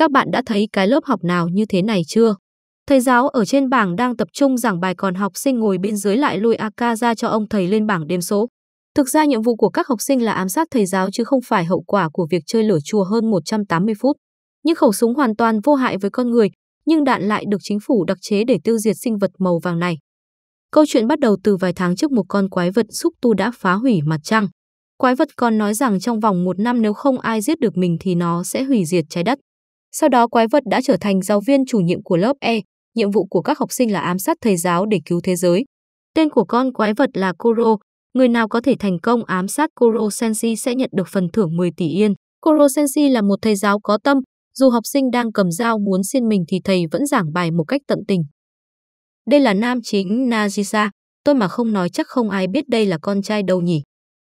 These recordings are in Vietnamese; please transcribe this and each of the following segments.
Các bạn đã thấy cái lớp học nào như thế này chưa? Thầy giáo ở trên bảng đang tập trung giảng bài còn học sinh ngồi bên dưới lại lôi AK ra cho ông thầy lên bảng đếm số. Thực ra nhiệm vụ của các học sinh là ám sát thầy giáo chứ không phải hậu quả của việc chơi lửa chùa hơn 180 phút. Những khẩu súng hoàn toàn vô hại với con người, nhưng đạn lại được chính phủ đặc chế để tiêu diệt sinh vật màu vàng này. Câu chuyện bắt đầu từ vài tháng trước một con quái vật xúc tu đã phá hủy mặt trăng. Quái vật còn nói rằng trong vòng một năm nếu không ai giết được mình thì nó sẽ hủy diệt trái đất. Sau đó quái vật đã trở thành giáo viên chủ nhiệm của lớp E, nhiệm vụ của các học sinh là ám sát thầy giáo để cứu thế giới. Tên của con quái vật là Koro, người nào có thể thành công ám sát Koro Senshi sẽ nhận được phần thưởng 10 tỷ yên. Koro Senshi là một thầy giáo có tâm, dù học sinh đang cầm dao muốn xiên mình thì thầy vẫn giảng bài một cách tận tình. Đây là nam chính Najisa, tôi mà không nói chắc không ai biết đây là con trai đâu nhỉ.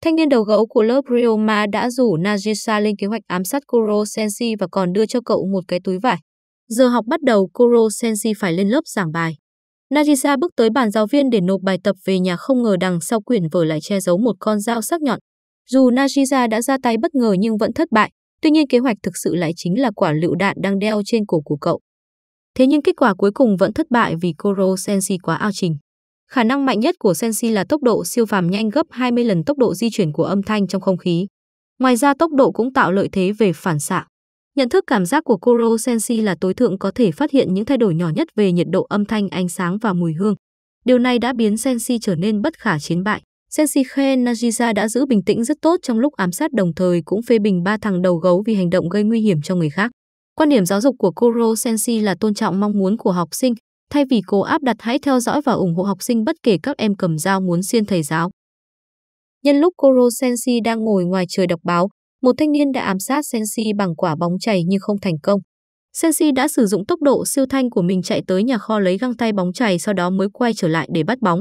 Thanh niên đầu gấu của lớp Ryoma đã rủ Nagisa lên kế hoạch ám sát Kuro Senshi và còn đưa cho cậu một cái túi vải. Giờ học bắt đầu, Kuro Senshi phải lên lớp giảng bài. Nagisa bước tới bàn giáo viên để nộp bài tập về nhà không ngờ đằng sau quyển vở lại che giấu một con dao sắc nhọn. Dù Nagisa đã ra tay bất ngờ nhưng vẫn thất bại, tuy nhiên kế hoạch thực sự lại chính là quả lựu đạn đang đeo trên cổ của cậu. Thế nhưng kết quả cuối cùng vẫn thất bại vì Koro Senshi quá ao trình. Khả năng mạnh nhất của Sensi là tốc độ siêu phàm nhanh gấp 20 lần tốc độ di chuyển của âm thanh trong không khí. Ngoài ra tốc độ cũng tạo lợi thế về phản xạ. Nhận thức cảm giác của Koro Sensi là tối thượng có thể phát hiện những thay đổi nhỏ nhất về nhiệt độ âm thanh, ánh sáng và mùi hương. Điều này đã biến Sensi trở nên bất khả chiến bại. Sensi khen Najisa đã giữ bình tĩnh rất tốt trong lúc ám sát đồng thời cũng phê bình ba thằng đầu gấu vì hành động gây nguy hiểm cho người khác. Quan điểm giáo dục của Koro Sensi là tôn trọng mong muốn của học sinh, Thay vì cố áp đặt hãy theo dõi và ủng hộ học sinh bất kể các em cầm dao muốn xiên thầy giáo. Nhân lúc Koro Sensi đang ngồi ngoài trời đọc báo, một thanh niên đã ám sát Sensi bằng quả bóng chảy nhưng không thành công. Sensi đã sử dụng tốc độ siêu thanh của mình chạy tới nhà kho lấy găng tay bóng chảy sau đó mới quay trở lại để bắt bóng.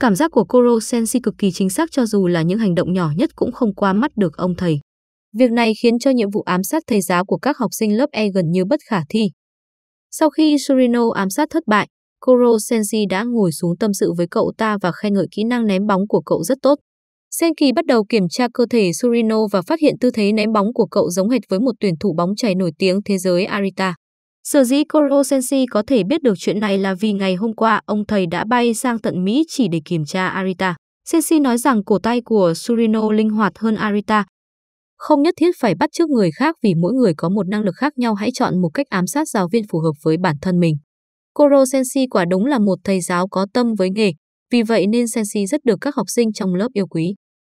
Cảm giác của Koro Sensi cực kỳ chính xác cho dù là những hành động nhỏ nhất cũng không qua mắt được ông thầy. Việc này khiến cho nhiệm vụ ám sát thầy giáo của các học sinh lớp E gần như bất khả thi. Sau khi Surino ám sát thất bại, Koro Senji đã ngồi xuống tâm sự với cậu ta và khen ngợi kỹ năng ném bóng của cậu rất tốt. Senki bắt đầu kiểm tra cơ thể Surino và phát hiện tư thế ném bóng của cậu giống hệt với một tuyển thủ bóng chày nổi tiếng thế giới Arita. Sở dĩ Koro Sensi có thể biết được chuyện này là vì ngày hôm qua ông thầy đã bay sang tận Mỹ chỉ để kiểm tra Arita. Sensi nói rằng cổ tay của Surino linh hoạt hơn Arita, không nhất thiết phải bắt chước người khác vì mỗi người có một năng lực khác nhau hãy chọn một cách ám sát giáo viên phù hợp với bản thân mình. Koro Sensei quả đúng là một thầy giáo có tâm với nghề, vì vậy nên Sensei rất được các học sinh trong lớp yêu quý.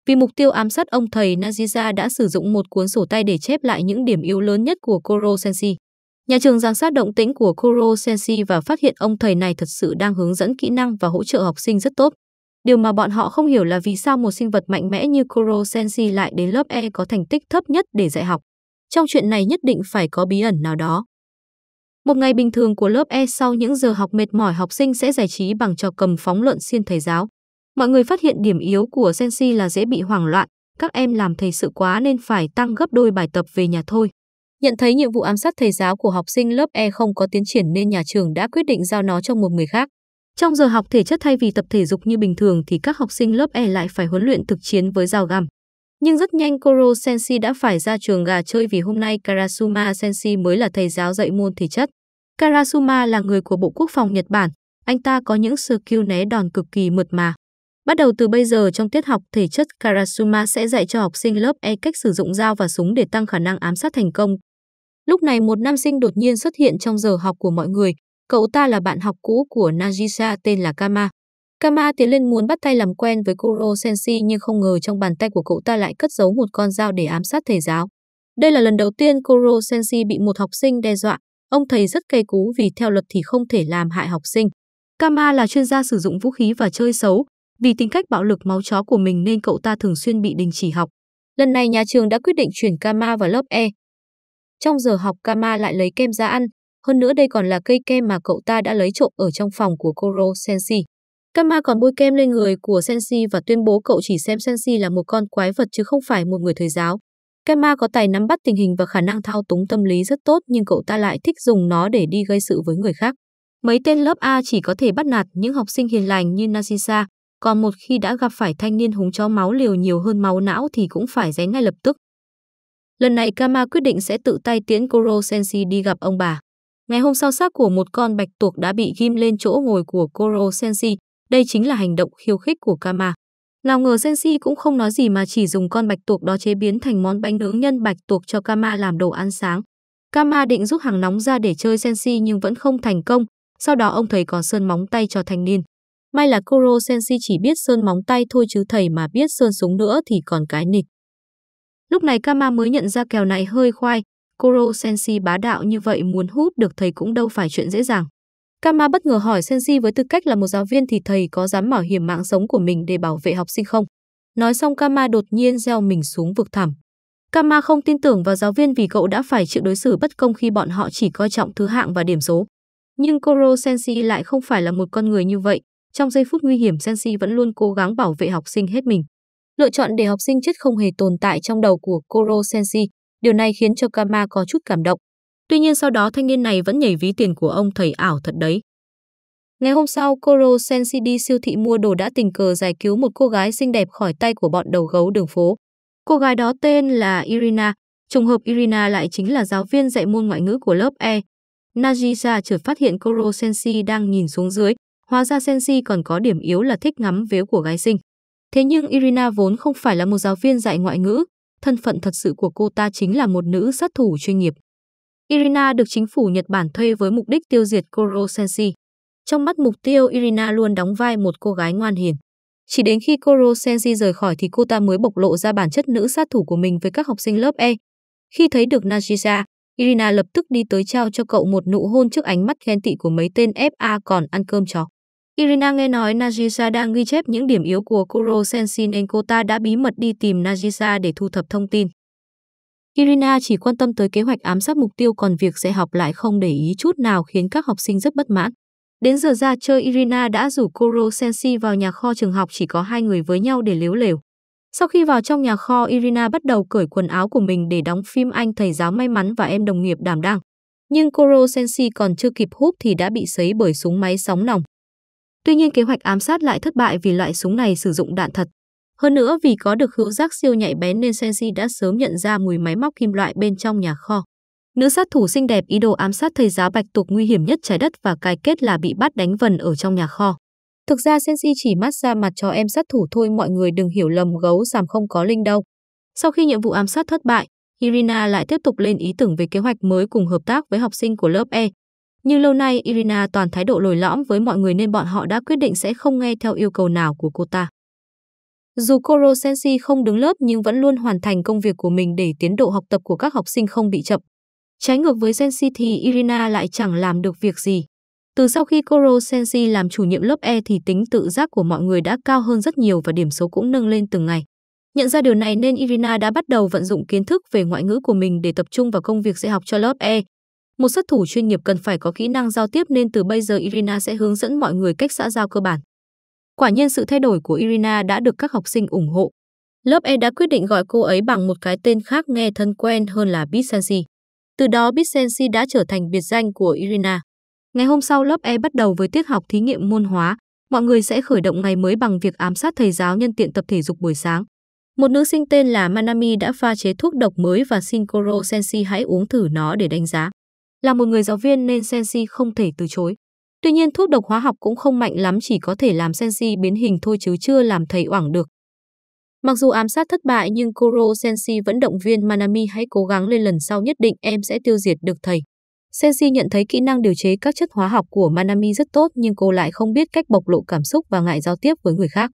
Vì mục tiêu ám sát ông thầy Najisa đã sử dụng một cuốn sổ tay để chép lại những điểm yếu lớn nhất của Koro Sensei. Nhà trường giám sát động tĩnh của Koro Sensei và phát hiện ông thầy này thật sự đang hướng dẫn kỹ năng và hỗ trợ học sinh rất tốt. Điều mà bọn họ không hiểu là vì sao một sinh vật mạnh mẽ như Kuro Senshi lại đến lớp E có thành tích thấp nhất để dạy học. Trong chuyện này nhất định phải có bí ẩn nào đó. Một ngày bình thường của lớp E sau những giờ học mệt mỏi học sinh sẽ giải trí bằng trò cầm phóng luận xiên thầy giáo. Mọi người phát hiện điểm yếu của Sensi là dễ bị hoảng loạn, các em làm thầy sự quá nên phải tăng gấp đôi bài tập về nhà thôi. Nhận thấy nhiệm vụ ám sát thầy giáo của học sinh lớp E không có tiến triển nên nhà trường đã quyết định giao nó cho một người khác. Trong giờ học thể chất thay vì tập thể dục như bình thường thì các học sinh lớp E lại phải huấn luyện thực chiến với dao găm. Nhưng rất nhanh Koro Senshi đã phải ra trường gà chơi vì hôm nay Karasuma Senshi mới là thầy giáo dạy môn thể chất. Karasuma là người của Bộ Quốc phòng Nhật Bản, anh ta có những skill né đòn cực kỳ mượt mà. Bắt đầu từ bây giờ trong tiết học thể chất Karasuma sẽ dạy cho học sinh lớp E cách sử dụng dao và súng để tăng khả năng ám sát thành công. Lúc này một nam sinh đột nhiên xuất hiện trong giờ học của mọi người, Cậu ta là bạn học cũ của Nagisa tên là Kama. Kama tiến lên muốn bắt tay làm quen với Kuro Senshi nhưng không ngờ trong bàn tay của cậu ta lại cất giấu một con dao để ám sát thầy giáo. Đây là lần đầu tiên Kuro Senshi bị một học sinh đe dọa. Ông thầy rất cay cú vì theo luật thì không thể làm hại học sinh. Kama là chuyên gia sử dụng vũ khí và chơi xấu. Vì tính cách bạo lực máu chó của mình nên cậu ta thường xuyên bị đình chỉ học. Lần này nhà trường đã quyết định chuyển Kama vào lớp E. Trong giờ học Kama lại lấy kem ra ăn, hơn nữa đây còn là cây kem mà cậu ta đã lấy trộm ở trong phòng của Koro Sensi. Kama còn bôi kem lên người của Sensi và tuyên bố cậu chỉ xem Sensi là một con quái vật chứ không phải một người thời giáo. Kama có tài nắm bắt tình hình và khả năng thao túng tâm lý rất tốt nhưng cậu ta lại thích dùng nó để đi gây sự với người khác. Mấy tên lớp A chỉ có thể bắt nạt những học sinh hiền lành như Nazisa, còn một khi đã gặp phải thanh niên húng chó máu liều nhiều hơn máu não thì cũng phải rẽ ngay lập tức. Lần này Kama quyết định sẽ tự tay tiễn Koro Sensi đi gặp ông bà. Ngày hôm sau xác của một con bạch tuộc đã bị ghim lên chỗ ngồi của Koro Senshi, đây chính là hành động khiêu khích của Kama. Nào ngờ Senshi cũng không nói gì mà chỉ dùng con bạch tuộc đó chế biến thành món bánh nướng nhân bạch tuộc cho Kama làm đồ ăn sáng. Kama định rút hàng nóng ra để chơi Senshi nhưng vẫn không thành công, sau đó ông thầy còn sơn móng tay cho thanh niên. May là Koro Senshi chỉ biết sơn móng tay thôi chứ thầy mà biết sơn súng nữa thì còn cái nịch. Lúc này Kama mới nhận ra kèo này hơi khoai, Kuro Senshi bá đạo như vậy muốn hút được thầy cũng đâu phải chuyện dễ dàng. Kama bất ngờ hỏi Senshi với tư cách là một giáo viên thì thầy có dám mạo hiểm mạng sống của mình để bảo vệ học sinh không? Nói xong Kama đột nhiên gieo mình xuống vực thẳm. Kama không tin tưởng vào giáo viên vì cậu đã phải chịu đối xử bất công khi bọn họ chỉ coi trọng thứ hạng và điểm số. Nhưng Koro Senshi lại không phải là một con người như vậy. Trong giây phút nguy hiểm Senshi vẫn luôn cố gắng bảo vệ học sinh hết mình. Lựa chọn để học sinh chết không hề tồn tại trong đầu của Koro Senshi. Điều này khiến cho Kama có chút cảm động. Tuy nhiên sau đó thanh niên này vẫn nhảy ví tiền của ông thầy ảo thật đấy. Ngày hôm sau, Koro Senshi đi siêu thị mua đồ đã tình cờ giải cứu một cô gái xinh đẹp khỏi tay của bọn đầu gấu đường phố. Cô gái đó tên là Irina, trùng hợp Irina lại chính là giáo viên dạy môn ngoại ngữ của lớp E. Najisa chợt phát hiện Koro Senshi đang nhìn xuống dưới, hóa ra Senshi còn có điểm yếu là thích ngắm vếu của gái xinh. Thế nhưng Irina vốn không phải là một giáo viên dạy ngoại ngữ, thân phận thật sự của cô ta chính là một nữ sát thủ chuyên nghiệp. Irina được chính phủ Nhật Bản thuê với mục đích tiêu diệt Koro Senshi. Trong mắt mục tiêu Irina luôn đóng vai một cô gái ngoan hiền. Chỉ đến khi Koro Senshi rời khỏi thì cô ta mới bộc lộ ra bản chất nữ sát thủ của mình với các học sinh lớp E. Khi thấy được Najisa, Irina lập tức đi tới trao cho cậu một nụ hôn trước ánh mắt ghen tị của mấy tên FA còn ăn cơm chó. Irina nghe nói Najisa đang ghi chép những điểm yếu của Kuro cô ta đã bí mật đi tìm Najisa để thu thập thông tin. Irina chỉ quan tâm tới kế hoạch ám sát mục tiêu còn việc dạy học lại không để ý chút nào khiến các học sinh rất bất mãn. Đến giờ ra chơi Irina đã rủ Kuro Sensi vào nhà kho trường học chỉ có hai người với nhau để liếu lều. Sau khi vào trong nhà kho, Irina bắt đầu cởi quần áo của mình để đóng phim anh thầy giáo may mắn và em đồng nghiệp đảm đang. Nhưng Kuro Sensi còn chưa kịp húp thì đã bị sấy bởi súng máy sóng nòng. Tuy nhiên kế hoạch ám sát lại thất bại vì loại súng này sử dụng đạn thật. Hơn nữa vì có được hữu giác siêu nhạy bén nên Senji đã sớm nhận ra mùi máy móc kim loại bên trong nhà kho. Nữ sát thủ xinh đẹp ý đồ ám sát thầy giáo bạch tuộc nguy hiểm nhất trái đất và cái kết là bị bắt đánh vần ở trong nhà kho. Thực ra Senji chỉ mát ra mặt cho em sát thủ thôi mọi người đừng hiểu lầm gấu giảm không có linh đâu. Sau khi nhiệm vụ ám sát thất bại, Irina lại tiếp tục lên ý tưởng về kế hoạch mới cùng hợp tác với học sinh của lớp E, nhưng lâu nay Irina toàn thái độ lồi lõm với mọi người nên bọn họ đã quyết định sẽ không nghe theo yêu cầu nào của cô ta. Dù Korosensi không đứng lớp nhưng vẫn luôn hoàn thành công việc của mình để tiến độ học tập của các học sinh không bị chậm. Trái ngược với Sensi thì Irina lại chẳng làm được việc gì. Từ sau khi Korosensi làm chủ nhiệm lớp E thì tính tự giác của mọi người đã cao hơn rất nhiều và điểm số cũng nâng lên từng ngày. Nhận ra điều này nên Irina đã bắt đầu vận dụng kiến thức về ngoại ngữ của mình để tập trung vào công việc dạy học cho lớp E, một sát thủ chuyên nghiệp cần phải có kỹ năng giao tiếp nên từ bây giờ Irina sẽ hướng dẫn mọi người cách xã giao cơ bản. Quả nhiên sự thay đổi của Irina đã được các học sinh ủng hộ. Lớp E đã quyết định gọi cô ấy bằng một cái tên khác nghe thân quen hơn là Bisensi. Từ đó Bisensi đã trở thành biệt danh của Irina. Ngày hôm sau lớp E bắt đầu với tiết học thí nghiệm môn hóa, mọi người sẽ khởi động ngày mới bằng việc ám sát thầy giáo nhân tiện tập thể dục buổi sáng. Một nữ sinh tên là Manami đã pha chế thuốc độc mới và xin Koro Sensi hãy uống thử nó để đánh giá. Là một người giáo viên nên Sensi không thể từ chối. Tuy nhiên thuốc độc hóa học cũng không mạnh lắm chỉ có thể làm Sensi biến hình thôi chứ chưa làm thầy oảng được. Mặc dù ám sát thất bại nhưng Kuro Sensi vẫn động viên Manami hãy cố gắng lên lần sau nhất định em sẽ tiêu diệt được thầy. Sensi nhận thấy kỹ năng điều chế các chất hóa học của Manami rất tốt nhưng cô lại không biết cách bộc lộ cảm xúc và ngại giao tiếp với người khác.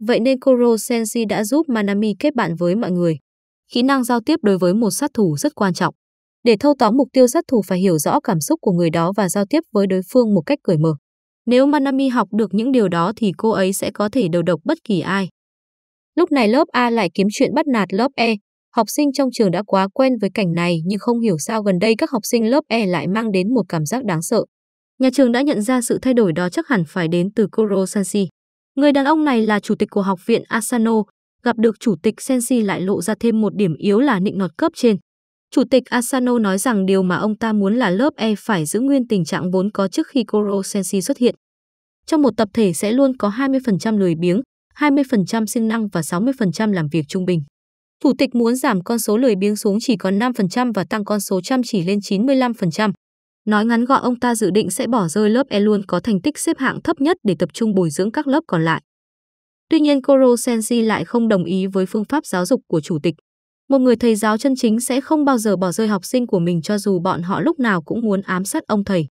Vậy nên Kuro Sensi đã giúp Manami kết bạn với mọi người. Kỹ năng giao tiếp đối với một sát thủ rất quan trọng. Để thâu tóm mục tiêu sát thủ phải hiểu rõ cảm xúc của người đó và giao tiếp với đối phương một cách cởi mở. Nếu Manami học được những điều đó thì cô ấy sẽ có thể đầu độc bất kỳ ai. Lúc này lớp A lại kiếm chuyện bắt nạt lớp E. Học sinh trong trường đã quá quen với cảnh này nhưng không hiểu sao gần đây các học sinh lớp E lại mang đến một cảm giác đáng sợ. Nhà trường đã nhận ra sự thay đổi đó chắc hẳn phải đến từ Kuro Sanshi. Người đàn ông này là chủ tịch của học viện Asano, gặp được chủ tịch Senshi lại lộ ra thêm một điểm yếu là nịnh nọt cấp trên. Chủ tịch Asano nói rằng điều mà ông ta muốn là lớp E phải giữ nguyên tình trạng vốn có trước khi Goro Senshi xuất hiện. Trong một tập thể sẽ luôn có 20% lười biếng, 20% sinh năng và 60% làm việc trung bình. Chủ tịch muốn giảm con số lười biếng xuống chỉ còn 5% và tăng con số chăm chỉ lên 95%. Nói ngắn gọn ông ta dự định sẽ bỏ rơi lớp E luôn có thành tích xếp hạng thấp nhất để tập trung bồi dưỡng các lớp còn lại. Tuy nhiên Koro Senshi lại không đồng ý với phương pháp giáo dục của chủ tịch. Một người thầy giáo chân chính sẽ không bao giờ bỏ rơi học sinh của mình cho dù bọn họ lúc nào cũng muốn ám sát ông thầy.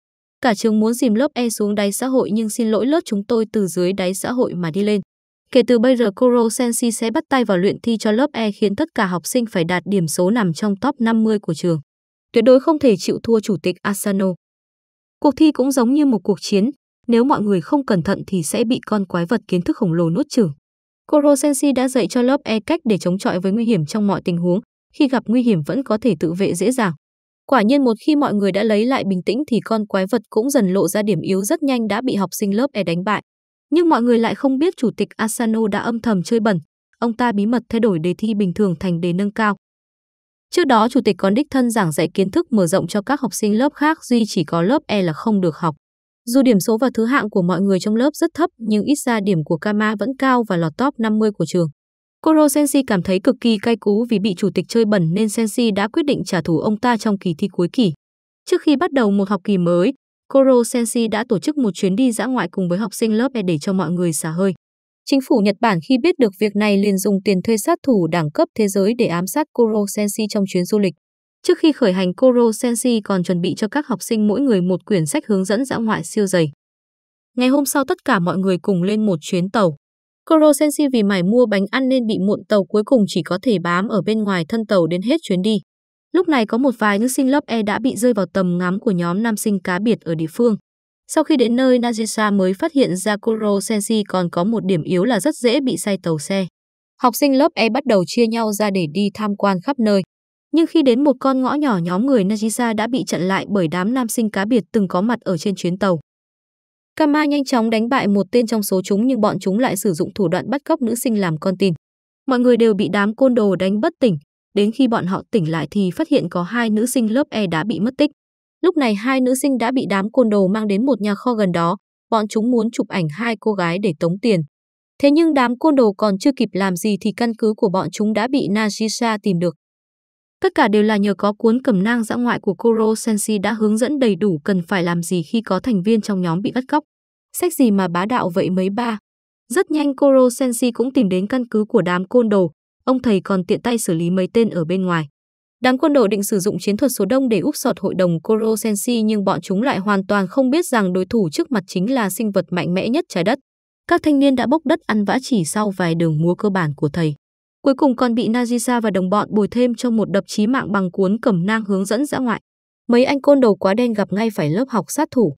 Cả trường muốn dìm lớp E xuống đáy xã hội nhưng xin lỗi lớp chúng tôi từ dưới đáy xã hội mà đi lên. Kể từ bây giờ Koro Sensi sẽ bắt tay vào luyện thi cho lớp E khiến tất cả học sinh phải đạt điểm số nằm trong top 50 của trường. Tuyệt đối không thể chịu thua chủ tịch Asano. Cuộc thi cũng giống như một cuộc chiến, nếu mọi người không cẩn thận thì sẽ bị con quái vật kiến thức khổng lồ nuốt chửng. Korosensi đã dạy cho lớp E cách để chống chọi với nguy hiểm trong mọi tình huống, khi gặp nguy hiểm vẫn có thể tự vệ dễ dàng. Quả nhiên một khi mọi người đã lấy lại bình tĩnh thì con quái vật cũng dần lộ ra điểm yếu rất nhanh đã bị học sinh lớp E đánh bại. Nhưng mọi người lại không biết chủ tịch Asano đã âm thầm chơi bẩn. Ông ta bí mật thay đổi đề thi bình thường thành đề nâng cao. Trước đó, chủ tịch còn đích thân giảng dạy kiến thức mở rộng cho các học sinh lớp khác duy chỉ có lớp E là không được học. Dù điểm số và thứ hạng của mọi người trong lớp rất thấp nhưng ít ra điểm của Kama vẫn cao và lọt top 50 của trường. Koro Sensi cảm thấy cực kỳ cay cú vì bị chủ tịch chơi bẩn nên Sensi đã quyết định trả thù ông ta trong kỳ thi cuối kỳ. Trước khi bắt đầu một học kỳ mới, Koro Sensi đã tổ chức một chuyến đi dã ngoại cùng với học sinh lớp E để cho mọi người xả hơi. Chính phủ Nhật Bản khi biết được việc này liền dùng tiền thuê sát thủ đẳng cấp thế giới để ám sát Koro Sensi trong chuyến du lịch. Trước khi khởi hành, Koro Sensi còn chuẩn bị cho các học sinh mỗi người một quyển sách hướng dẫn dã ngoại siêu dày. Ngày hôm sau tất cả mọi người cùng lên một chuyến tàu. Koro Sensi vì mải mua bánh ăn nên bị muộn tàu cuối cùng chỉ có thể bám ở bên ngoài thân tàu đến hết chuyến đi. Lúc này có một vài nữ sinh lớp E đã bị rơi vào tầm ngắm của nhóm nam sinh cá biệt ở địa phương. Sau khi đến nơi Najisa mới phát hiện ra Koro Sensi còn có một điểm yếu là rất dễ bị say tàu xe. Học sinh lớp E bắt đầu chia nhau ra để đi tham quan khắp nơi. Nhưng khi đến một con ngõ nhỏ nhóm người Najisa đã bị chặn lại bởi đám nam sinh cá biệt từng có mặt ở trên chuyến tàu. Kama nhanh chóng đánh bại một tên trong số chúng nhưng bọn chúng lại sử dụng thủ đoạn bắt cóc nữ sinh làm con tin. Mọi người đều bị đám côn đồ đánh bất tỉnh, đến khi bọn họ tỉnh lại thì phát hiện có hai nữ sinh lớp E đã bị mất tích. Lúc này hai nữ sinh đã bị đám côn đồ mang đến một nhà kho gần đó, bọn chúng muốn chụp ảnh hai cô gái để tống tiền. Thế nhưng đám côn đồ còn chưa kịp làm gì thì căn cứ của bọn chúng đã bị Najisa tìm được, Tất cả đều là nhờ có cuốn cẩm nang dã ngoại của Koro Senshi đã hướng dẫn đầy đủ cần phải làm gì khi có thành viên trong nhóm bị bắt cóc. Sách gì mà bá đạo vậy mấy ba. Rất nhanh Koro Senshi cũng tìm đến căn cứ của đám côn đồ, ông thầy còn tiện tay xử lý mấy tên ở bên ngoài. Đám quân đội định sử dụng chiến thuật số đông để úp sọt hội đồng Koro Senshi nhưng bọn chúng lại hoàn toàn không biết rằng đối thủ trước mặt chính là sinh vật mạnh mẽ nhất trái đất. Các thanh niên đã bốc đất ăn vã chỉ sau vài đường múa cơ bản của thầy. Cuối cùng còn bị Najisa và đồng bọn bồi thêm trong một đập chí mạng bằng cuốn cẩm nang hướng dẫn dã ngoại. Mấy anh côn đầu quá đen gặp ngay phải lớp học sát thủ.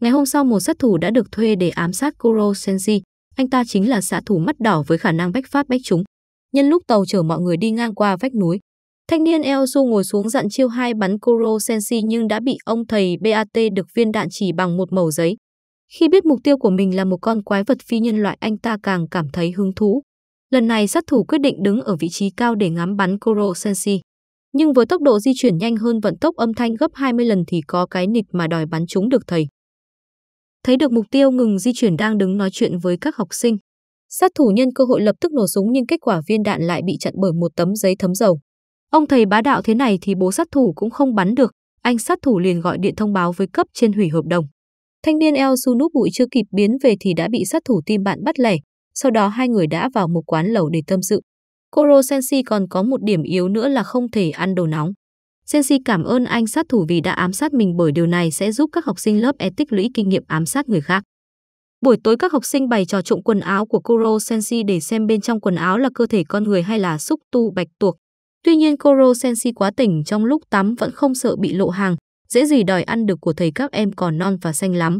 Ngày hôm sau một sát thủ đã được thuê để ám sát Kuro Senji. Anh ta chính là xạ thủ mắt đỏ với khả năng bách phát bách trúng. Nhân lúc tàu chở mọi người đi ngang qua vách núi, thanh niên Eosu ngồi xuống dặn chiêu hai bắn Kuro Senji nhưng đã bị ông thầy BAT được viên đạn chỉ bằng một mẩu giấy. Khi biết mục tiêu của mình là một con quái vật phi nhân loại anh ta càng cảm thấy hứng thú. Lần này sát thủ quyết định đứng ở vị trí cao để ngắm bắn Koro Sensi, Nhưng với tốc độ di chuyển nhanh hơn vận tốc âm thanh gấp 20 lần thì có cái nịch mà đòi bắn chúng được thầy. Thấy được mục tiêu ngừng di chuyển đang đứng nói chuyện với các học sinh. Sát thủ nhân cơ hội lập tức nổ súng nhưng kết quả viên đạn lại bị chặn bởi một tấm giấy thấm dầu. Ông thầy bá đạo thế này thì bố sát thủ cũng không bắn được, anh sát thủ liền gọi điện thông báo với cấp trên hủy hợp đồng. Thanh niên El Su núp bụi chưa kịp biến về thì đã bị sát thủ tim bạn bắt lẻ, sau đó hai người đã vào một quán lẩu để tâm sự. Koro Sensi còn có một điểm yếu nữa là không thể ăn đồ nóng. Sensi cảm ơn anh sát thủ vì đã ám sát mình bởi điều này sẽ giúp các học sinh lớp E tích lũy kinh nghiệm ám sát người khác. Buổi tối các học sinh bày trò trộm quần áo của Koro Sensi để xem bên trong quần áo là cơ thể con người hay là xúc tu bạch tuộc. Tuy nhiên Koro Sensi quá tỉnh trong lúc tắm vẫn không sợ bị lộ hàng, dễ gì đòi ăn được của thầy các em còn non và xanh lắm.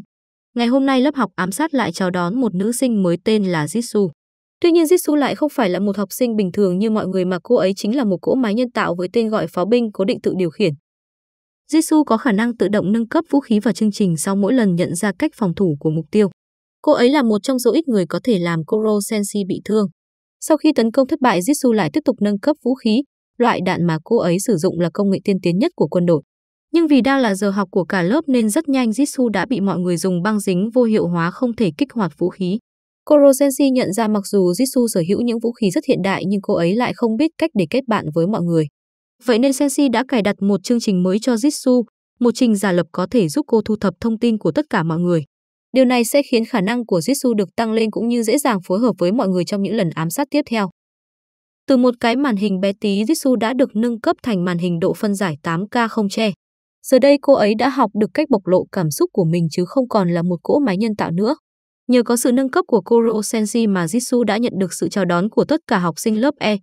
Ngày hôm nay lớp học ám sát lại chào đón một nữ sinh mới tên là Jisoo. Tuy nhiên Jisoo lại không phải là một học sinh bình thường như mọi người mà cô ấy chính là một cỗ máy nhân tạo với tên gọi pháo binh có định tự điều khiển. Jisoo có khả năng tự động nâng cấp vũ khí và chương trình sau mỗi lần nhận ra cách phòng thủ của mục tiêu. Cô ấy là một trong số ít người có thể làm Koro Senshi bị thương. Sau khi tấn công thất bại, Jisoo lại tiếp tục nâng cấp vũ khí, loại đạn mà cô ấy sử dụng là công nghệ tiên tiến nhất của quân đội. Nhưng vì đang là giờ học của cả lớp nên rất nhanh Jisoo đã bị mọi người dùng băng dính vô hiệu hóa không thể kích hoạt vũ khí. Cô Rosensi nhận ra mặc dù Jisoo sở hữu những vũ khí rất hiện đại nhưng cô ấy lại không biết cách để kết bạn với mọi người. Vậy nên Sensi đã cài đặt một chương trình mới cho Jisoo, một trình giả lập có thể giúp cô thu thập thông tin của tất cả mọi người. Điều này sẽ khiến khả năng của Jisoo được tăng lên cũng như dễ dàng phối hợp với mọi người trong những lần ám sát tiếp theo. Từ một cái màn hình bé tí, Jisoo đã được nâng cấp thành màn hình độ phân giải 8K không che. Giờ đây cô ấy đã học được cách bộc lộ cảm xúc của mình chứ không còn là một cỗ máy nhân tạo nữa. Nhờ có sự nâng cấp của Kuro Senshi mà Jisoo đã nhận được sự chào đón của tất cả học sinh lớp E.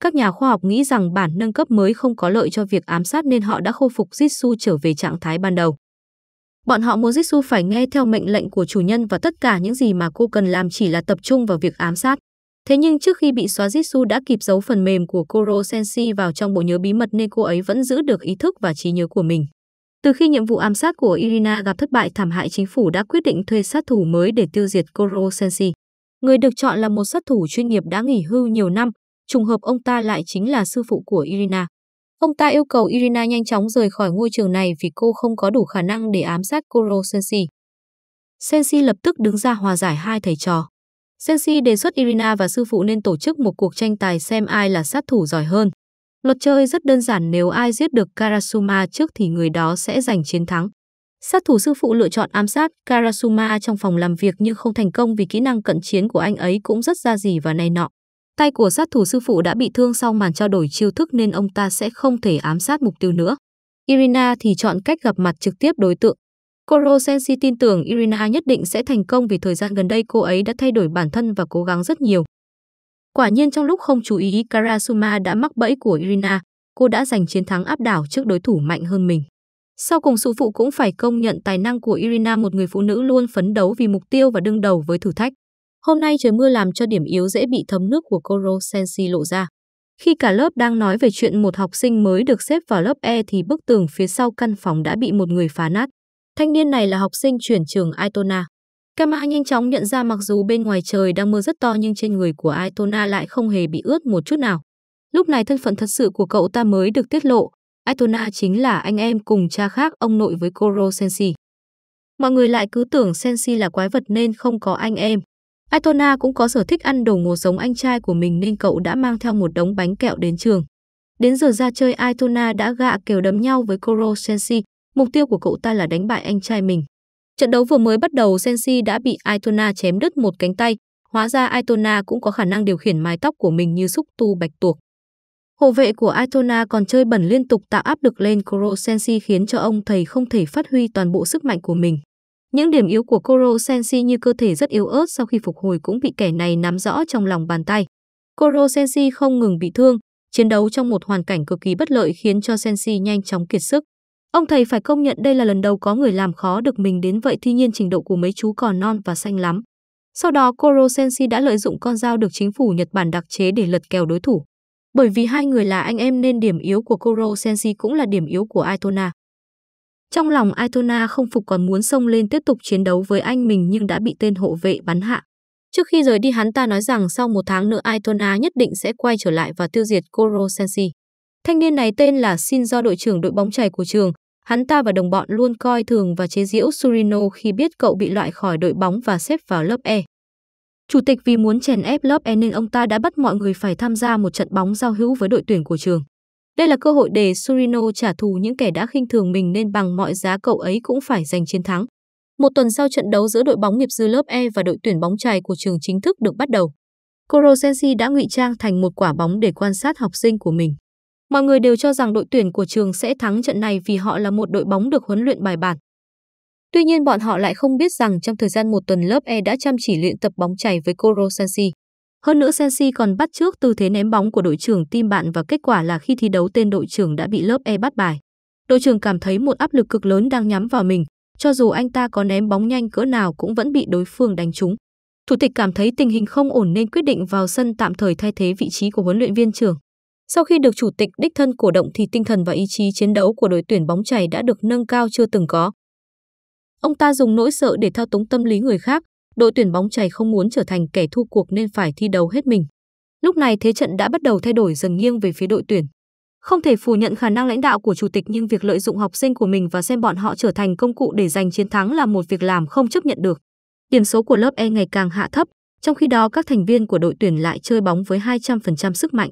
Các nhà khoa học nghĩ rằng bản nâng cấp mới không có lợi cho việc ám sát nên họ đã khôi phục Jisoo trở về trạng thái ban đầu. Bọn họ muốn Jisoo phải nghe theo mệnh lệnh của chủ nhân và tất cả những gì mà cô cần làm chỉ là tập trung vào việc ám sát. Thế nhưng trước khi bị xóa Jisoo đã kịp giấu phần mềm của Koro Senshi vào trong bộ nhớ bí mật nên cô ấy vẫn giữ được ý thức và trí nhớ của mình. Từ khi nhiệm vụ ám sát của Irina gặp thất bại thảm hại chính phủ đã quyết định thuê sát thủ mới để tiêu diệt Koro Senshi. Người được chọn là một sát thủ chuyên nghiệp đã nghỉ hưu nhiều năm, trùng hợp ông ta lại chính là sư phụ của Irina. Ông ta yêu cầu Irina nhanh chóng rời khỏi ngôi trường này vì cô không có đủ khả năng để ám sát Koro Senshi. Senshi lập tức đứng ra hòa giải hai thầy trò. Sensi đề xuất Irina và sư phụ nên tổ chức một cuộc tranh tài xem ai là sát thủ giỏi hơn. Luật chơi rất đơn giản nếu ai giết được Karasuma trước thì người đó sẽ giành chiến thắng. Sát thủ sư phụ lựa chọn ám sát Karasuma trong phòng làm việc nhưng không thành công vì kỹ năng cận chiến của anh ấy cũng rất ra gì và này nọ. Tay của sát thủ sư phụ đã bị thương sau màn trao đổi chiêu thức nên ông ta sẽ không thể ám sát mục tiêu nữa. Irina thì chọn cách gặp mặt trực tiếp đối tượng. Korosensi tin tưởng Irina nhất định sẽ thành công vì thời gian gần đây cô ấy đã thay đổi bản thân và cố gắng rất nhiều. Quả nhiên trong lúc không chú ý Karasuma đã mắc bẫy của Irina, cô đã giành chiến thắng áp đảo trước đối thủ mạnh hơn mình. Sau cùng sư phụ cũng phải công nhận tài năng của Irina một người phụ nữ luôn phấn đấu vì mục tiêu và đương đầu với thử thách. Hôm nay trời mưa làm cho điểm yếu dễ bị thấm nước của Korosensi lộ ra. Khi cả lớp đang nói về chuyện một học sinh mới được xếp vào lớp E thì bức tường phía sau căn phòng đã bị một người phá nát. Thanh niên này là học sinh chuyển trường Aitona. Kama nhanh chóng nhận ra mặc dù bên ngoài trời đang mưa rất to nhưng trên người của Aitona lại không hề bị ướt một chút nào. Lúc này thân phận thật sự của cậu ta mới được tiết lộ. Aitona chính là anh em cùng cha khác ông nội với Koro Sensi. Mọi người lại cứ tưởng Sensi là quái vật nên không có anh em. Aitona cũng có sở thích ăn đồ ngô giống anh trai của mình nên cậu đã mang theo một đống bánh kẹo đến trường. Đến giờ ra chơi Aitona đã gạ kèo đấm nhau với Koro Sensi, Mục tiêu của cậu ta là đánh bại anh trai mình. Trận đấu vừa mới bắt đầu Sensi đã bị Aitona chém đứt một cánh tay, hóa ra Aitona cũng có khả năng điều khiển mái tóc của mình như xúc tu bạch tuộc. Hộ vệ của Aitona còn chơi bẩn liên tục tạo áp lực lên Koro Sensi khiến cho ông thầy không thể phát huy toàn bộ sức mạnh của mình. Những điểm yếu của Koro Sensi như cơ thể rất yếu ớt sau khi phục hồi cũng bị kẻ này nắm rõ trong lòng bàn tay. Koro Sensi không ngừng bị thương, chiến đấu trong một hoàn cảnh cực kỳ bất lợi khiến cho Sensi nhanh chóng kiệt sức. Ông thầy phải công nhận đây là lần đầu có người làm khó được mình đến vậy tuy nhiên trình độ của mấy chú còn non và xanh lắm. Sau đó Korosensi đã lợi dụng con dao được chính phủ Nhật Bản đặc chế để lật kèo đối thủ. Bởi vì hai người là anh em nên điểm yếu của Korosensi cũng là điểm yếu của Aitona. Trong lòng Aitona không phục còn muốn xông lên tiếp tục chiến đấu với anh mình nhưng đã bị tên hộ vệ bắn hạ. Trước khi rời đi hắn ta nói rằng sau một tháng nữa Aitona nhất định sẽ quay trở lại và tiêu diệt Korosensi. Thanh niên này tên là Shin do đội trưởng đội bóng chày của trường, Hắn ta và đồng bọn luôn coi thường và chế giễu Surino khi biết cậu bị loại khỏi đội bóng và xếp vào lớp E. Chủ tịch vì muốn chèn ép lớp E nên ông ta đã bắt mọi người phải tham gia một trận bóng giao hữu với đội tuyển của trường. Đây là cơ hội để Surino trả thù những kẻ đã khinh thường mình nên bằng mọi giá cậu ấy cũng phải giành chiến thắng. Một tuần sau trận đấu giữa đội bóng nghiệp dư lớp E và đội tuyển bóng chày của trường chính thức được bắt đầu. Korosensi đã ngụy trang thành một quả bóng để quan sát học sinh của mình. Mọi người đều cho rằng đội tuyển của trường sẽ thắng trận này vì họ là một đội bóng được huấn luyện bài bản. Tuy nhiên bọn họ lại không biết rằng trong thời gian một tuần lớp E đã chăm chỉ luyện tập bóng chảy với Koro Sensi. Hơn nữa Sensi còn bắt trước tư thế ném bóng của đội trưởng team bạn và kết quả là khi thi đấu tên đội trưởng đã bị lớp E bắt bài. Đội trưởng cảm thấy một áp lực cực lớn đang nhắm vào mình, cho dù anh ta có ném bóng nhanh cỡ nào cũng vẫn bị đối phương đánh trúng. Chủ tịch cảm thấy tình hình không ổn nên quyết định vào sân tạm thời thay thế vị trí của huấn luyện viên trưởng. Sau khi được chủ tịch đích thân cổ động thì tinh thần và ý chí chiến đấu của đội tuyển bóng chày đã được nâng cao chưa từng có. Ông ta dùng nỗi sợ để thao túng tâm lý người khác, đội tuyển bóng chày không muốn trở thành kẻ thua cuộc nên phải thi đấu hết mình. Lúc này thế trận đã bắt đầu thay đổi dần nghiêng về phía đội tuyển. Không thể phủ nhận khả năng lãnh đạo của chủ tịch nhưng việc lợi dụng học sinh của mình và xem bọn họ trở thành công cụ để giành chiến thắng là một việc làm không chấp nhận được. Điểm số của lớp E ngày càng hạ thấp, trong khi đó các thành viên của đội tuyển lại chơi bóng với 200% sức mạnh.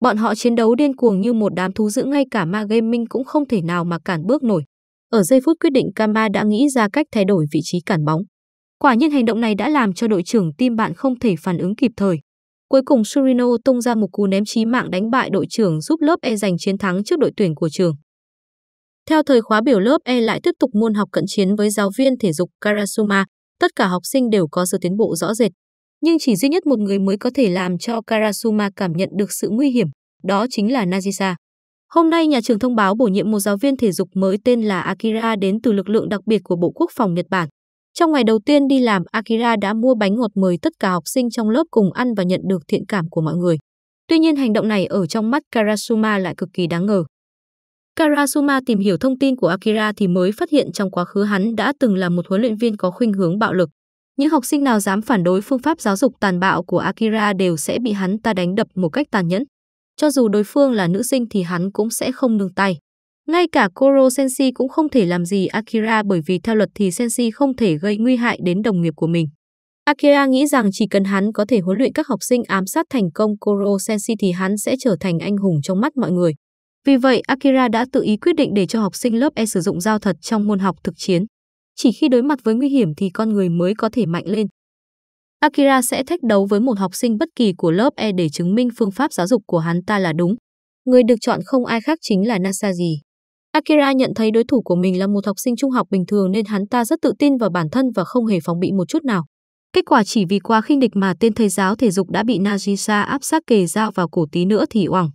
Bọn họ chiến đấu điên cuồng như một đám thú dữ ngay cả ma gaming cũng không thể nào mà cản bước nổi. Ở giây phút quyết định Kama đã nghĩ ra cách thay đổi vị trí cản bóng. Quả nhiên hành động này đã làm cho đội trưởng team bạn không thể phản ứng kịp thời. Cuối cùng Surino tung ra một cú ném chí mạng đánh bại đội trưởng giúp lớp E giành chiến thắng trước đội tuyển của trường. Theo thời khóa biểu lớp E lại tiếp tục môn học cận chiến với giáo viên thể dục Karasuma, tất cả học sinh đều có sự tiến bộ rõ rệt nhưng chỉ duy nhất một người mới có thể làm cho Karasuma cảm nhận được sự nguy hiểm, đó chính là Nagisa. Hôm nay nhà trường thông báo bổ nhiệm một giáo viên thể dục mới tên là Akira đến từ lực lượng đặc biệt của Bộ Quốc phòng Nhật Bản. Trong ngày đầu tiên đi làm, Akira đã mua bánh ngọt mời tất cả học sinh trong lớp cùng ăn và nhận được thiện cảm của mọi người. Tuy nhiên hành động này ở trong mắt Karasuma lại cực kỳ đáng ngờ. Karasuma tìm hiểu thông tin của Akira thì mới phát hiện trong quá khứ hắn đã từng là một huấn luyện viên có khuynh hướng bạo lực. Những học sinh nào dám phản đối phương pháp giáo dục tàn bạo của Akira đều sẽ bị hắn ta đánh đập một cách tàn nhẫn. Cho dù đối phương là nữ sinh thì hắn cũng sẽ không nương tay. Ngay cả Koro Sensi cũng không thể làm gì Akira bởi vì theo luật thì Sensi không thể gây nguy hại đến đồng nghiệp của mình. Akira nghĩ rằng chỉ cần hắn có thể huấn luyện các học sinh ám sát thành công Koro Sensi thì hắn sẽ trở thành anh hùng trong mắt mọi người. Vì vậy, Akira đã tự ý quyết định để cho học sinh lớp E sử dụng dao thật trong môn học thực chiến. Chỉ khi đối mặt với nguy hiểm thì con người mới có thể mạnh lên. Akira sẽ thách đấu với một học sinh bất kỳ của lớp E để chứng minh phương pháp giáo dục của hắn ta là đúng. Người được chọn không ai khác chính là Nasaji. Akira nhận thấy đối thủ của mình là một học sinh trung học bình thường nên hắn ta rất tự tin vào bản thân và không hề phòng bị một chút nào. Kết quả chỉ vì quá khinh địch mà tên thầy giáo thể dục đã bị Nagisa áp sát kề dao vào cổ tí nữa thì oằng.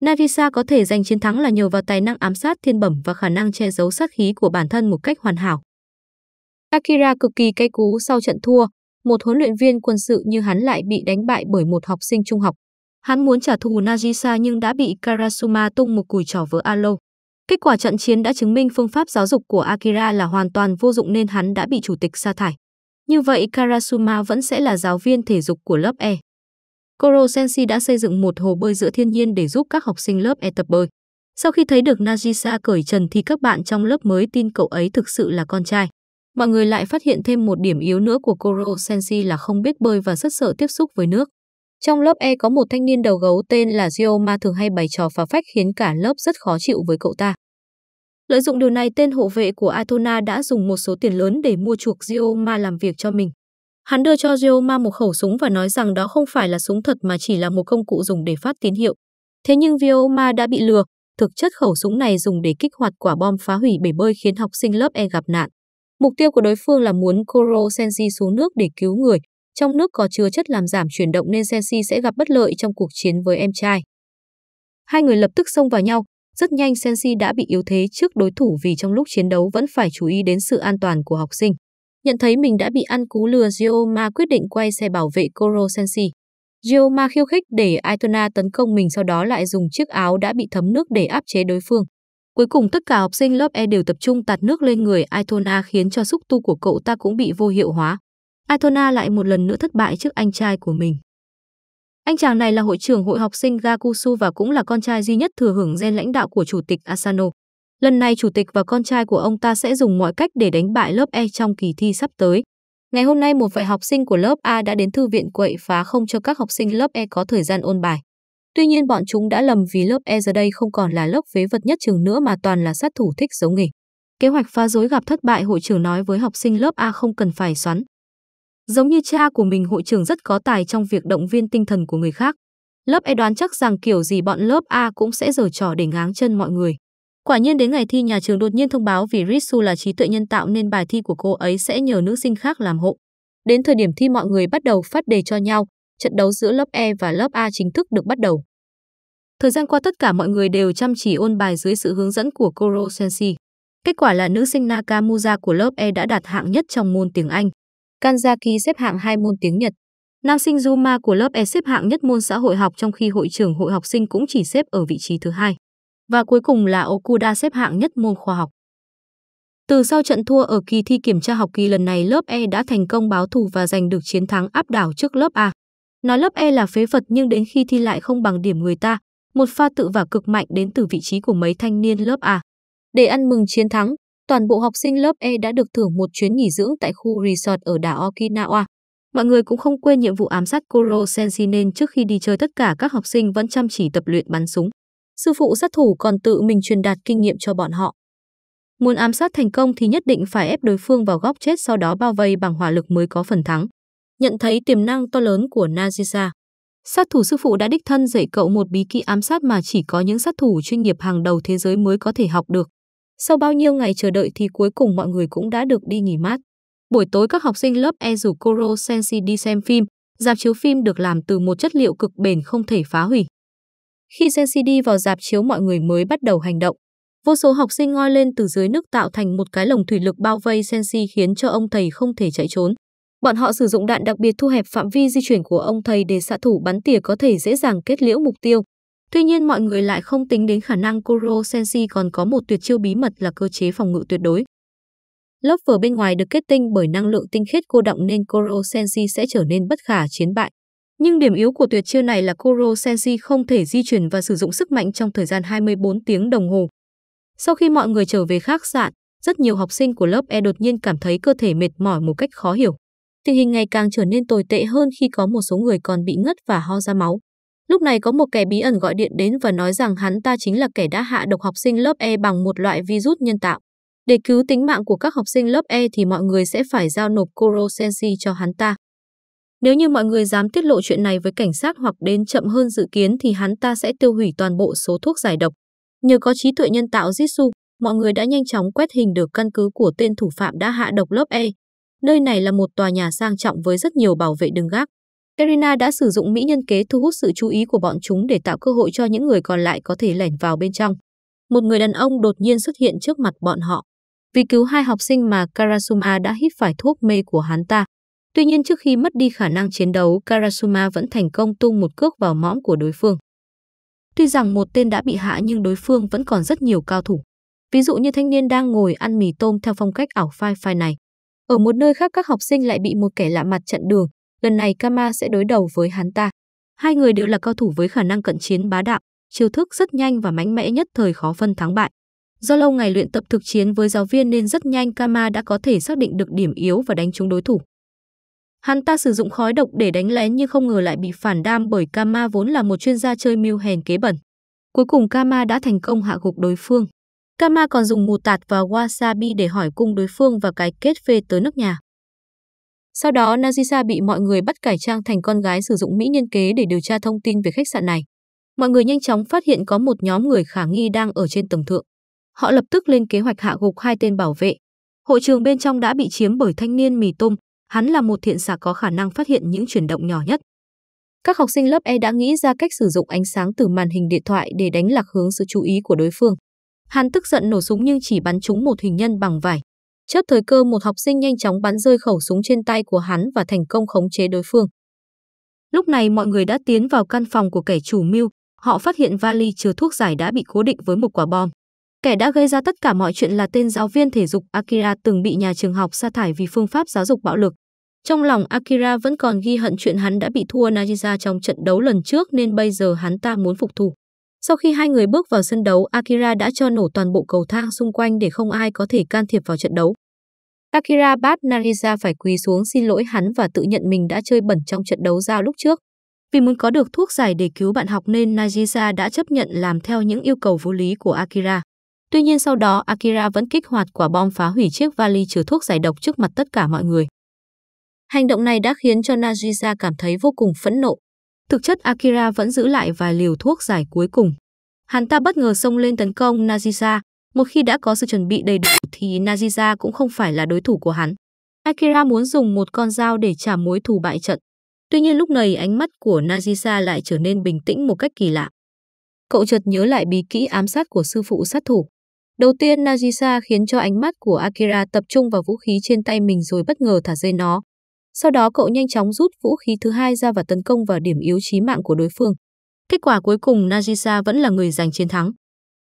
Nagisa có thể giành chiến thắng là nhờ vào tài năng ám sát thiên bẩm và khả năng che giấu sát khí của bản thân một cách hoàn hảo. Akira cực kỳ cay cú sau trận thua, một huấn luyện viên quân sự như hắn lại bị đánh bại bởi một học sinh trung học. Hắn muốn trả thù Nagisa nhưng đã bị Karasuma tung một cùi trò vỡ alo. Kết quả trận chiến đã chứng minh phương pháp giáo dục của Akira là hoàn toàn vô dụng nên hắn đã bị chủ tịch sa thải. Như vậy Karasuma vẫn sẽ là giáo viên thể dục của lớp E. Koro Senshi đã xây dựng một hồ bơi giữa thiên nhiên để giúp các học sinh lớp E tập bơi. Sau khi thấy được Nagisa cởi trần thì các bạn trong lớp mới tin cậu ấy thực sự là con trai. Mọi người lại phát hiện thêm một điểm yếu nữa của Koro Senshi là không biết bơi và rất sợ tiếp xúc với nước. Trong lớp E có một thanh niên đầu gấu tên là Gioma thường hay bày trò phá phách khiến cả lớp rất khó chịu với cậu ta. Lợi dụng điều này, tên hộ vệ của Atona đã dùng một số tiền lớn để mua chuộc Gioma làm việc cho mình. Hắn đưa cho Gioma một khẩu súng và nói rằng đó không phải là súng thật mà chỉ là một công cụ dùng để phát tín hiệu. Thế nhưng Gioma đã bị lừa, thực chất khẩu súng này dùng để kích hoạt quả bom phá hủy bể bơi khiến học sinh lớp E gặp nạn. Mục tiêu của đối phương là muốn Koro Sensi xuống nước để cứu người. Trong nước có chứa chất làm giảm chuyển động nên Sensi sẽ gặp bất lợi trong cuộc chiến với em trai. Hai người lập tức xông vào nhau. Rất nhanh Sensi đã bị yếu thế trước đối thủ vì trong lúc chiến đấu vẫn phải chú ý đến sự an toàn của học sinh. Nhận thấy mình đã bị ăn cú lừa Gioma quyết định quay xe bảo vệ Koro Sensi. Gioma khiêu khích để Aitona tấn công mình sau đó lại dùng chiếc áo đã bị thấm nước để áp chế đối phương. Cuối cùng tất cả học sinh lớp E đều tập trung tạt nước lên người Aitona khiến cho xúc tu của cậu ta cũng bị vô hiệu hóa. Aitona lại một lần nữa thất bại trước anh trai của mình. Anh chàng này là hội trưởng hội học sinh Gakusu và cũng là con trai duy nhất thừa hưởng gen lãnh đạo của chủ tịch Asano. Lần này chủ tịch và con trai của ông ta sẽ dùng mọi cách để đánh bại lớp E trong kỳ thi sắp tới. Ngày hôm nay một vài học sinh của lớp A đã đến thư viện quậy phá không cho các học sinh lớp E có thời gian ôn bài. Tuy nhiên bọn chúng đã lầm vì lớp E giờ đây không còn là lớp phế vật nhất trường nữa mà toàn là sát thủ thích giấu nghề. Kế hoạch phá rối gặp thất bại hội trưởng nói với học sinh lớp A không cần phải xoắn. Giống như cha của mình hội trưởng rất có tài trong việc động viên tinh thần của người khác. Lớp E đoán chắc rằng kiểu gì bọn lớp A cũng sẽ giở trò để ngáng chân mọi người. Quả nhiên đến ngày thi nhà trường đột nhiên thông báo vì Risu là trí tuệ nhân tạo nên bài thi của cô ấy sẽ nhờ nữ sinh khác làm hộ. Đến thời điểm thi mọi người bắt đầu phát đề cho nhau, trận đấu giữa lớp E và lớp A chính thức được bắt đầu. Thời gian qua tất cả mọi người đều chăm chỉ ôn bài dưới sự hướng dẫn của Koro Sensi. Kết quả là nữ sinh Nakamura của lớp E đã đạt hạng nhất trong môn tiếng Anh. Kanzaki xếp hạng hai môn tiếng Nhật. Nam sinh Zuma của lớp E xếp hạng nhất môn xã hội học trong khi hội trưởng hội học sinh cũng chỉ xếp ở vị trí thứ hai. Và cuối cùng là Okuda xếp hạng nhất môn khoa học. Từ sau trận thua ở kỳ thi kiểm tra học kỳ lần này, lớp E đã thành công báo thù và giành được chiến thắng áp đảo trước lớp A. Nói lớp E là phế vật nhưng đến khi thi lại không bằng điểm người ta, một pha tự và cực mạnh đến từ vị trí của mấy thanh niên lớp A. Để ăn mừng chiến thắng, toàn bộ học sinh lớp E đã được thưởng một chuyến nghỉ dưỡng tại khu resort ở đảo Okinawa. Mọi người cũng không quên nhiệm vụ ám sát Koro Senshi nên trước khi đi chơi tất cả các học sinh vẫn chăm chỉ tập luyện bắn súng. Sư phụ sát thủ còn tự mình truyền đạt kinh nghiệm cho bọn họ. Muốn ám sát thành công thì nhất định phải ép đối phương vào góc chết sau đó bao vây bằng hỏa lực mới có phần thắng nhận thấy tiềm năng to lớn của Nazisa Sát thủ sư phụ đã đích thân dạy cậu một bí kỹ ám sát mà chỉ có những sát thủ chuyên nghiệp hàng đầu thế giới mới có thể học được. Sau bao nhiêu ngày chờ đợi thì cuối cùng mọi người cũng đã được đi nghỉ mát. Buổi tối các học sinh lớp E Sensi đi xem phim, dạp chiếu phim được làm từ một chất liệu cực bền không thể phá hủy. Khi Sensi đi vào dạp chiếu mọi người mới bắt đầu hành động. Vô số học sinh ngoi lên từ dưới nước tạo thành một cái lồng thủy lực bao vây Sensi khiến cho ông thầy không thể chạy trốn. Bọn họ sử dụng đạn đặc biệt thu hẹp phạm vi di chuyển của ông thầy để xạ thủ bắn tỉa có thể dễ dàng kết liễu mục tiêu. Tuy nhiên mọi người lại không tính đến khả năng Kuro Senshi còn có một tuyệt chiêu bí mật là cơ chế phòng ngự tuyệt đối. Lớp vở bên ngoài được kết tinh bởi năng lượng tinh khiết cô động nên Kuro Senshi sẽ trở nên bất khả chiến bại. Nhưng điểm yếu của tuyệt chiêu này là Kuro Senshi không thể di chuyển và sử dụng sức mạnh trong thời gian 24 tiếng đồng hồ. Sau khi mọi người trở về khác sạn, rất nhiều học sinh của lớp E đột nhiên cảm thấy cơ thể mệt mỏi một cách khó hiểu tình hình ngày càng trở nên tồi tệ hơn khi có một số người còn bị ngất và ho ra máu. Lúc này có một kẻ bí ẩn gọi điện đến và nói rằng hắn ta chính là kẻ đã hạ độc học sinh lớp E bằng một loại virus nhân tạo. Để cứu tính mạng của các học sinh lớp E thì mọi người sẽ phải giao nộp Korosensi cho hắn ta. Nếu như mọi người dám tiết lộ chuyện này với cảnh sát hoặc đến chậm hơn dự kiến thì hắn ta sẽ tiêu hủy toàn bộ số thuốc giải độc. Nhờ có trí tuệ nhân tạo Jisoo, mọi người đã nhanh chóng quét hình được căn cứ của tên thủ phạm đã hạ độc lớp E, Nơi này là một tòa nhà sang trọng với rất nhiều bảo vệ đứng gác. Karina đã sử dụng mỹ nhân kế thu hút sự chú ý của bọn chúng để tạo cơ hội cho những người còn lại có thể lẻn vào bên trong. Một người đàn ông đột nhiên xuất hiện trước mặt bọn họ. Vì cứu hai học sinh mà Karasuma đã hít phải thuốc mê của hắn ta. Tuy nhiên trước khi mất đi khả năng chiến đấu, Karasuma vẫn thành công tung một cước vào mõm của đối phương. Tuy rằng một tên đã bị hạ nhưng đối phương vẫn còn rất nhiều cao thủ. Ví dụ như thanh niên đang ngồi ăn mì tôm theo phong cách ảo phai phai này. Ở một nơi khác các học sinh lại bị một kẻ lạ mặt chặn đường, lần này Kama sẽ đối đầu với hắn ta. Hai người đều là cao thủ với khả năng cận chiến bá đạo, chiêu thức rất nhanh và mãnh mẽ nhất thời khó phân thắng bại. Do lâu ngày luyện tập thực chiến với giáo viên nên rất nhanh Kama đã có thể xác định được điểm yếu và đánh trúng đối thủ. Hắn ta sử dụng khói độc để đánh lén nhưng không ngờ lại bị phản đam bởi Kama vốn là một chuyên gia chơi mưu hèn kế bẩn. Cuối cùng Kama đã thành công hạ gục đối phương. Kama còn dùng mù tạt và wasabi để hỏi cung đối phương và cái kết phê tới nước nhà. Sau đó, Nazisa bị mọi người bắt cải trang thành con gái sử dụng mỹ nhân kế để điều tra thông tin về khách sạn này. Mọi người nhanh chóng phát hiện có một nhóm người khả nghi đang ở trên tầng thượng. Họ lập tức lên kế hoạch hạ gục hai tên bảo vệ. Hội trường bên trong đã bị chiếm bởi thanh niên mì tôm, hắn là một thiện xạ có khả năng phát hiện những chuyển động nhỏ nhất. Các học sinh lớp E đã nghĩ ra cách sử dụng ánh sáng từ màn hình điện thoại để đánh lạc hướng sự chú ý của đối phương. Hắn tức giận nổ súng nhưng chỉ bắn trúng một hình nhân bằng vải. Chớp thời cơ một học sinh nhanh chóng bắn rơi khẩu súng trên tay của hắn và thành công khống chế đối phương. Lúc này mọi người đã tiến vào căn phòng của kẻ chủ mưu, họ phát hiện vali chứa thuốc giải đã bị cố định với một quả bom. Kẻ đã gây ra tất cả mọi chuyện là tên giáo viên thể dục Akira từng bị nhà trường học sa thải vì phương pháp giáo dục bạo lực. Trong lòng Akira vẫn còn ghi hận chuyện hắn đã bị thua Nagisa trong trận đấu lần trước nên bây giờ hắn ta muốn phục thù. Sau khi hai người bước vào sân đấu, Akira đã cho nổ toàn bộ cầu thang xung quanh để không ai có thể can thiệp vào trận đấu. Akira bắt Narisa phải quỳ xuống xin lỗi hắn và tự nhận mình đã chơi bẩn trong trận đấu giao lúc trước. Vì muốn có được thuốc giải để cứu bạn học nên Narisa đã chấp nhận làm theo những yêu cầu vô lý của Akira. Tuy nhiên sau đó Akira vẫn kích hoạt quả bom phá hủy chiếc vali chứa thuốc giải độc trước mặt tất cả mọi người. Hành động này đã khiến cho Narisa cảm thấy vô cùng phẫn nộ. Thực chất Akira vẫn giữ lại vài liều thuốc giải cuối cùng. Hắn ta bất ngờ xông lên tấn công Najisa, một khi đã có sự chuẩn bị đầy đủ thì Najisa cũng không phải là đối thủ của hắn. Akira muốn dùng một con dao để trả mối thù bại trận. Tuy nhiên lúc này ánh mắt của Najisa lại trở nên bình tĩnh một cách kỳ lạ. Cậu chợt nhớ lại bí kỹ ám sát của sư phụ sát thủ. Đầu tiên Najisa khiến cho ánh mắt của Akira tập trung vào vũ khí trên tay mình rồi bất ngờ thả rơi nó, sau đó cậu nhanh chóng rút vũ khí thứ hai ra và tấn công vào điểm yếu chí mạng của đối phương. Kết quả cuối cùng Najisa vẫn là người giành chiến thắng.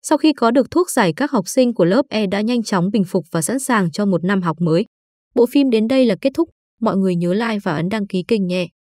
Sau khi có được thuốc giải các học sinh của lớp E đã nhanh chóng bình phục và sẵn sàng cho một năm học mới. Bộ phim đến đây là kết thúc. Mọi người nhớ like và ấn đăng ký kênh nhé.